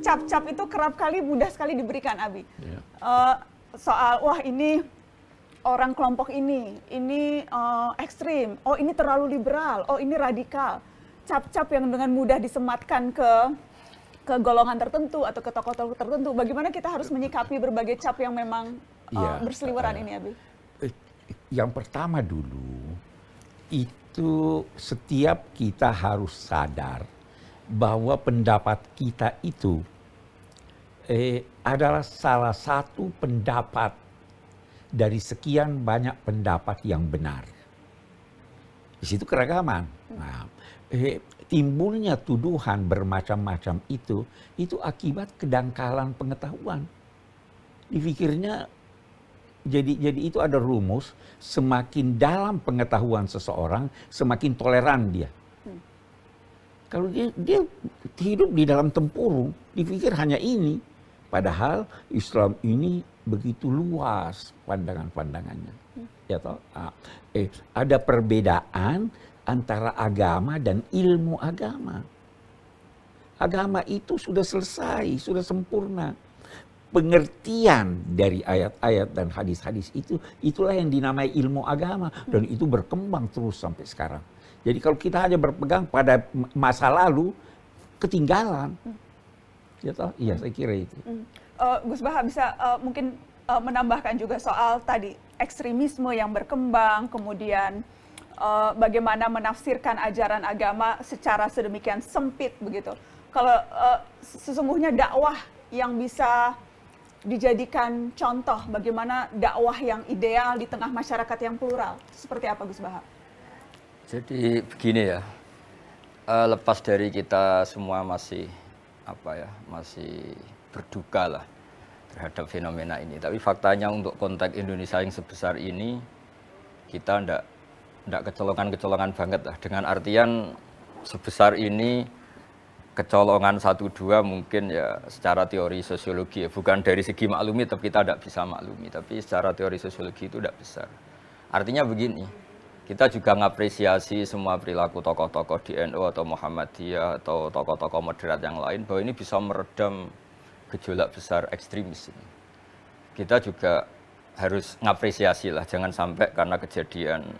cap-cap itu kerap kali mudah sekali diberikan Abi. Yeah. Iya. Uh, soal wah ini orang kelompok ini, ini uh, ekstrim, oh ini terlalu liberal, oh ini radikal. Cap-cap yang dengan mudah disematkan ke ke golongan tertentu atau ke tokoh-tokoh tertentu. Bagaimana kita harus menyikapi berbagai cap yang memang yeah. Iya. berseliweran uh, ini Abi? Eh, yang pertama dulu itu setiap kita harus sadar bahwa pendapat kita itu eh, adalah salah satu pendapat dari sekian banyak pendapat yang benar. Di situ keragaman. Nah, eh, timbulnya tuduhan bermacam-macam itu, itu akibat kedangkalan pengetahuan. Dipikirnya jadi jadi itu ada rumus semakin dalam pengetahuan seseorang semakin toleran dia kalau dia, dia hidup di dalam tempurung, dipikir hanya ini. Padahal Islam ini begitu luas pandangan-pandangannya. Ya toh? Ah. Eh, ada perbedaan antara agama dan ilmu agama. Agama itu sudah selesai, sudah sempurna. Pengertian dari ayat-ayat dan hadis-hadis itu, itulah yang dinamai ilmu agama. Dan itu berkembang terus sampai sekarang. Jadi kalau kita hanya berpegang pada masa lalu, ketinggalan. Hmm. Ya toh? Iya, saya kira itu. Hmm. Uh, Gus Baha bisa uh, mungkin uh, menambahkan juga soal tadi ekstremisme yang berkembang, kemudian uh, bagaimana menafsirkan ajaran agama secara sedemikian sempit begitu. Kalau uh, sesungguhnya dakwah yang bisa dijadikan contoh bagaimana dakwah yang ideal di tengah masyarakat yang plural. Seperti apa Gus Bahar? Jadi begini ya, eh, lepas dari kita semua masih apa ya, masih berduka lah terhadap fenomena ini. Tapi faktanya untuk konteks Indonesia yang sebesar ini, kita ndak ndak kecolongan-kecolongan banget lah. Dengan artian sebesar ini kecolongan satu dua mungkin ya secara teori sosiologi ya bukan dari segi maklumi tapi kita tidak bisa maklumi tapi secara teori sosiologi itu tidak besar artinya begini kita juga mengapresiasi semua perilaku tokoh-tokoh di NU atau Muhammadiyah atau tokoh-tokoh moderat yang lain bahwa ini bisa meredam gejolak besar ekstremis ini. Kita juga harus mengapresiasi lah, jangan sampai karena kejadian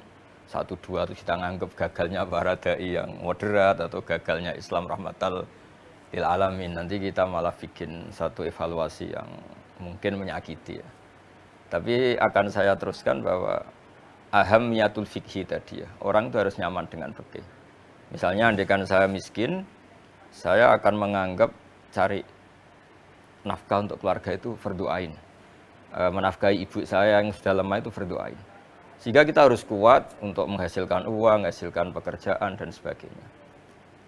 satu dua itu kita nganggap gagalnya para yang moderat atau gagalnya Islam rahmatal lil alamin. Nanti kita malah bikin satu evaluasi yang mungkin menyakiti ya. Tapi akan saya teruskan bahwa ahamiyatul fikhi tadi ya. Orang itu harus nyaman dengan fikih. Misalnya andekan saya miskin, saya akan menganggap cari nafkah untuk keluarga itu fardu E, menafkahi ibu saya yang sudah lemah itu fardu Sehingga kita harus kuat untuk menghasilkan uang, menghasilkan pekerjaan dan sebagainya.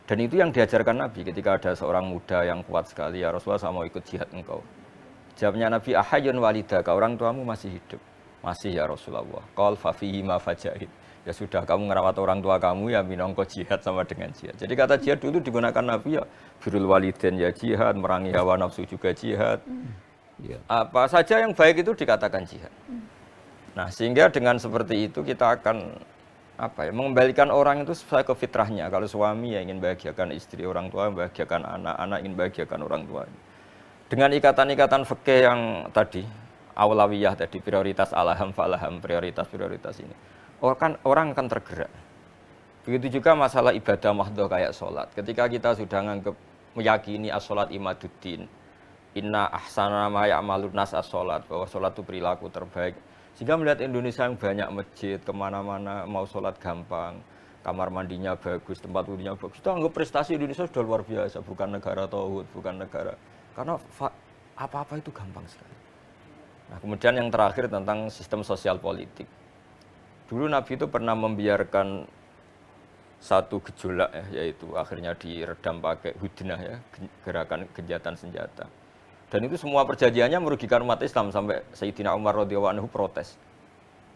Dan itu yang diajarkan Nabi ketika ada seorang muda yang kuat sekali, ya Rasulullah saya mau ikut jihad engkau. Jawabnya Nabi, ahayun walidaka, orang tuamu masih hidup. Masih ya Rasulullah. Qal fafihi ma fajahid. Ya sudah kamu ngerawat orang tua kamu ya minongko jihad sama dengan jihad. Jadi kata jihad dulu digunakan Nabi ya birul waliden ya jihad, merangi hawa nafsu juga jihad. Iya. Apa saja yang baik itu dikatakan jihad. Nah, sehingga dengan seperti itu kita akan apa ya mengembalikan orang itu sesuai ke fitrahnya. Kalau suami ya ingin bahagiakan istri, orang tua bahagiakan anak, anak ingin bahagiakan orang tua. Dengan ikatan-ikatan fikih yang tadi, awlawiyah tadi prioritas alaham falaham prioritas prioritas ini orang kan orang akan tergerak begitu juga masalah ibadah mahdoh kayak sholat ketika kita sudah menganggap meyakini as sholat imaduddin inna ahsana ma ya'malun nas as sholat bahwa sholat itu perilaku terbaik sehingga melihat Indonesia yang banyak masjid kemana-mana mau sholat gampang kamar mandinya bagus tempat wudhunya bagus itu anggap prestasi Indonesia sudah luar biasa bukan negara tauhid bukan negara karena apa-apa itu gampang sekali Nah, kemudian yang terakhir tentang sistem sosial politik. Dulu Nabi itu pernah membiarkan satu gejolak ya, yaitu akhirnya diredam pakai hudnah ya, gerakan kejahatan senjata. Dan itu semua perjanjiannya merugikan umat Islam sampai Sayyidina Umar radhiyallahu anhu protes.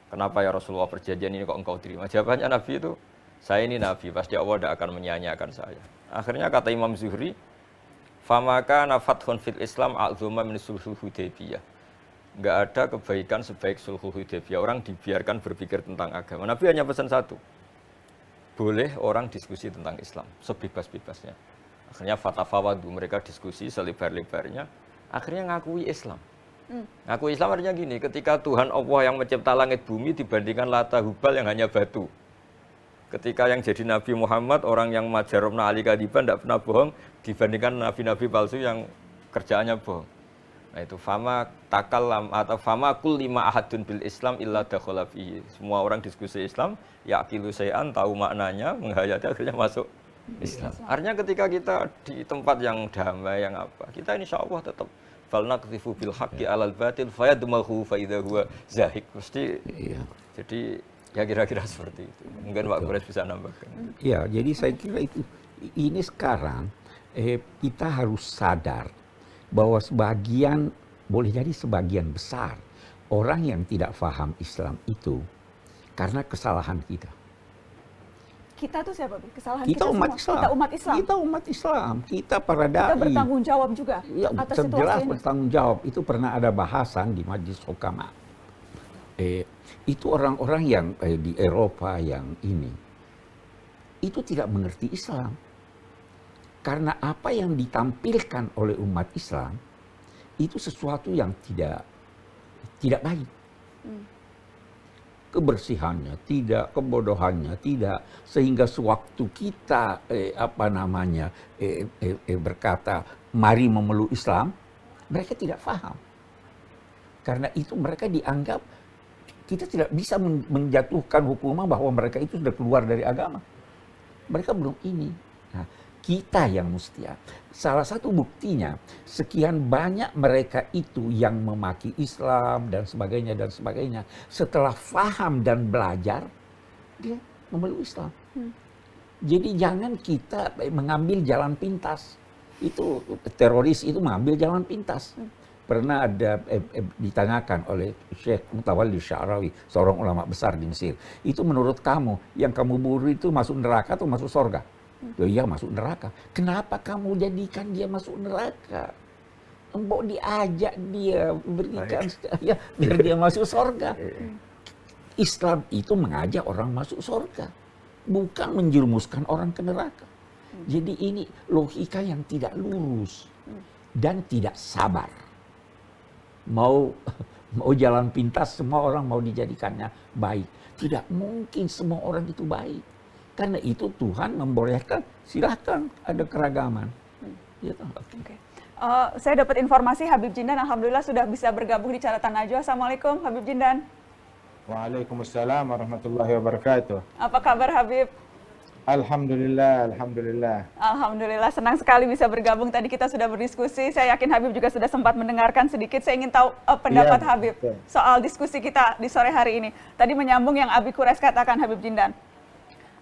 Kenapa ya Rasulullah perjanjian ini kok engkau terima? Jawabannya Nabi itu, saya ini Nabi, pasti Allah tidak akan menyanyiakan saya. Akhirnya kata Imam Zuhri, Famaka nafathun fil Islam a'zuma min sulhul Hudaybiyah nggak ada kebaikan sebaik sulhu Hudaybiyah. Orang dibiarkan berpikir tentang agama. Nabi hanya pesan satu. Boleh orang diskusi tentang Islam sebebas-bebasnya. Akhirnya fatafawadu mereka diskusi selebar-lebarnya. Akhirnya ngakui Islam. Hmm. Ngakui Islam artinya gini, ketika Tuhan Allah yang mencipta langit bumi dibandingkan lata hubal yang hanya batu. Ketika yang jadi Nabi Muhammad, orang yang majarom ali kadiban tidak pernah bohong dibandingkan nabi-nabi palsu yang kerjaannya bohong Nah itu fama takallam atau fama kul lima ahadun bil Islam illa dakhala Semua orang diskusi Islam, ya akilu sayan tahu maknanya, menghayati akhirnya masuk Islam. Islam. Artinya ketika kita di tempat yang damai yang apa, kita insya Allah tetap falnaqtifu bil haqqi ya. alal batil fayadmahu fa idza huwa zahiq. Mesti ya. Jadi ya kira-kira seperti itu. Mungkin Pak Kures bisa nambahkan. Iya, jadi saya kira itu ini sekarang eh, kita harus sadar bahwa sebagian boleh jadi sebagian besar orang yang tidak faham Islam itu karena kesalahan kita. Kita tuh siapa? Kesalahan kita, kita umat semua. Islam. Kita umat Islam. Kita umat Islam. Kita para dai. Kita bertanggung jawab juga ya, atas situasi jelas bertanggung jawab. Itu pernah ada bahasan di Majelis Hukama. Eh, itu orang-orang yang eh, di Eropa yang ini itu tidak mengerti Islam karena apa yang ditampilkan oleh umat Islam itu sesuatu yang tidak tidak baik. Hmm. Kebersihannya tidak, kebodohannya tidak, sehingga sewaktu kita eh, apa namanya eh, eh, eh, berkata mari memeluk Islam, mereka tidak paham. Karena itu mereka dianggap kita tidak bisa menjatuhkan hukuman bahwa mereka itu sudah keluar dari agama. Mereka belum ini. Nah, kita yang mustia. Salah satu buktinya, sekian banyak mereka itu yang memaki Islam dan sebagainya dan sebagainya. Setelah faham dan belajar, dia memeluk Islam. Hmm. Jadi jangan kita mengambil jalan pintas. Itu teroris itu mengambil jalan pintas. Hmm. Pernah ada eh, eh, ditanyakan oleh Syekh Mutawalli Syarawi, seorang ulama besar di Mesir. Itu menurut kamu, yang kamu buru itu masuk neraka atau masuk sorga? Loh iya masuk neraka. Kenapa kamu jadikan dia masuk neraka? Empok diajak dia berikan ya, biar dia masuk sorga. Iya. Islam itu mengajak orang masuk surga, bukan menjerumuskan orang ke neraka. Hmm. Jadi ini logika yang tidak lurus hmm. dan tidak sabar. Mau mau jalan pintas semua orang mau dijadikannya baik. Tidak mungkin semua orang itu baik karena itu Tuhan membolehkan, silahkan ada keragaman. Hmm. Gitu. Okay. Uh, eh, saya dapat informasi Habib Jindan Alhamdulillah sudah bisa bergabung di catatan Najwa. Assalamualaikum Habib Jindan. Waalaikumsalam warahmatullahi wabarakatuh. Apa kabar Habib? Alhamdulillah, alhamdulillah. Alhamdulillah, senang sekali bisa bergabung. Tadi kita sudah berdiskusi. Saya yakin Habib juga sudah sempat mendengarkan sedikit. Saya ingin tahu uh, pendapat ya, Habib soal diskusi kita di sore hari ini. Tadi menyambung yang Abi Kures katakan Habib Jindan.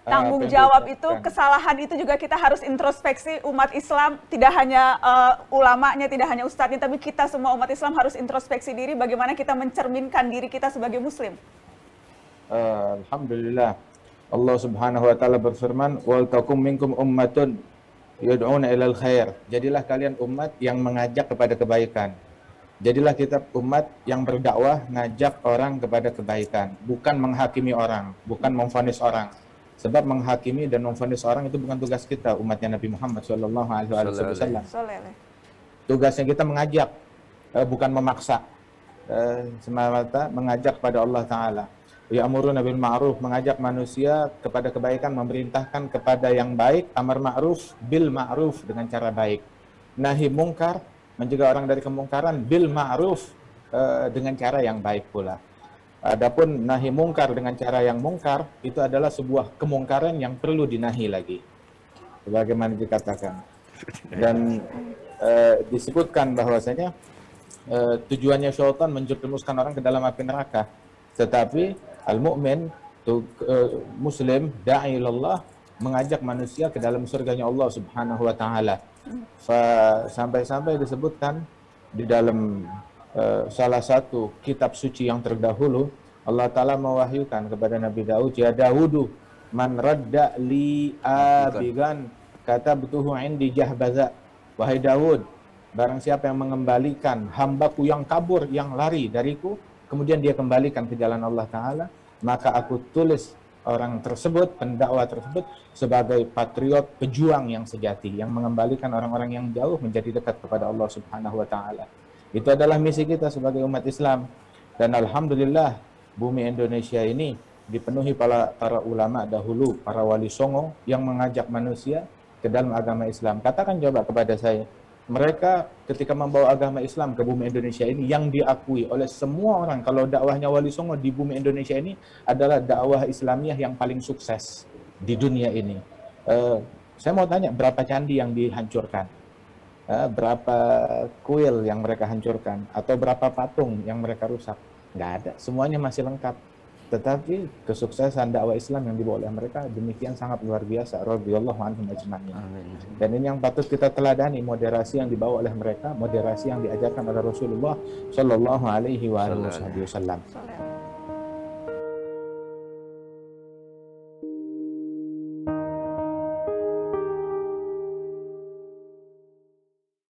Eh, tanggung jawab itu kesalahan itu juga kita harus introspeksi umat Islam tidak hanya uh, ulamanya tidak hanya ustadznya tapi kita semua umat Islam harus introspeksi diri bagaimana kita mencerminkan diri kita sebagai muslim. Uh, Alhamdulillah Allah Subhanahu wa taala berfirman wal takum minkum ummatun yad'una ilal khair. Jadilah kalian umat yang mengajak kepada kebaikan. Jadilah kita umat yang berdakwah ngajak orang kepada kebaikan, bukan menghakimi orang, bukan memvonis orang. Sebab menghakimi dan memfonis orang itu bukan tugas kita umatnya Nabi Muhammad Shallallahu Alaihi Wasallam. Tugasnya kita mengajak, eh, bukan memaksa. Eh, Semata mengajak pada Allah Taala. Ya amuru Nabi ma'ruf mengajak manusia kepada kebaikan, memerintahkan kepada yang baik, amar ma'ruf bil ma'ruf dengan cara baik. Nahi mungkar mencegah orang dari kemungkaran bil ma'ruf eh, dengan cara yang baik pula. Adapun nahi mungkar dengan cara yang mungkar itu adalah sebuah kemungkaran yang perlu dinahi lagi. Bagaimana dikatakan. Dan e, disebutkan bahwasanya e, tujuannya syaitan menjerumuskan orang ke dalam api neraka. Tetapi al-mu'min e, muslim da'i Allah mengajak manusia ke dalam surganya Allah Subhanahu wa taala. Sampai-sampai disebutkan di dalam Eh, salah satu kitab suci yang terdahulu Allah Ta'ala mewahyukan kepada Nabi Daud ya Daudu man radda li abigan kata butuhu indi jahbaza wahai Daud barang siapa yang mengembalikan hambaku yang kabur yang lari dariku kemudian dia kembalikan ke jalan Allah Ta'ala maka aku tulis orang tersebut, pendakwa tersebut sebagai patriot pejuang yang sejati yang mengembalikan orang-orang yang jauh menjadi dekat kepada Allah Subhanahu wa taala. Itu adalah misi kita sebagai umat Islam. Dan alhamdulillah bumi Indonesia ini dipenuhi para, para ulama dahulu, para wali songo yang mengajak manusia ke dalam agama Islam. Katakan coba kepada saya, mereka ketika membawa agama Islam ke bumi Indonesia ini yang diakui oleh semua orang kalau dakwahnya wali songo di bumi Indonesia ini adalah dakwah Islamiah yang paling sukses di dunia ini. Uh, saya mau tanya berapa candi yang dihancurkan? Eh, berapa kuil yang mereka hancurkan atau berapa patung yang mereka rusak. Nggak ada, semuanya masih lengkap. Tetapi kesuksesan dakwah Islam yang dibawa oleh mereka demikian sangat luar biasa. Radhiyallahu anhum ajma'in. Dan ini yang patut kita teladani moderasi yang dibawa oleh mereka, moderasi yang diajarkan oleh Rasulullah Shallallahu alaihi wasallam.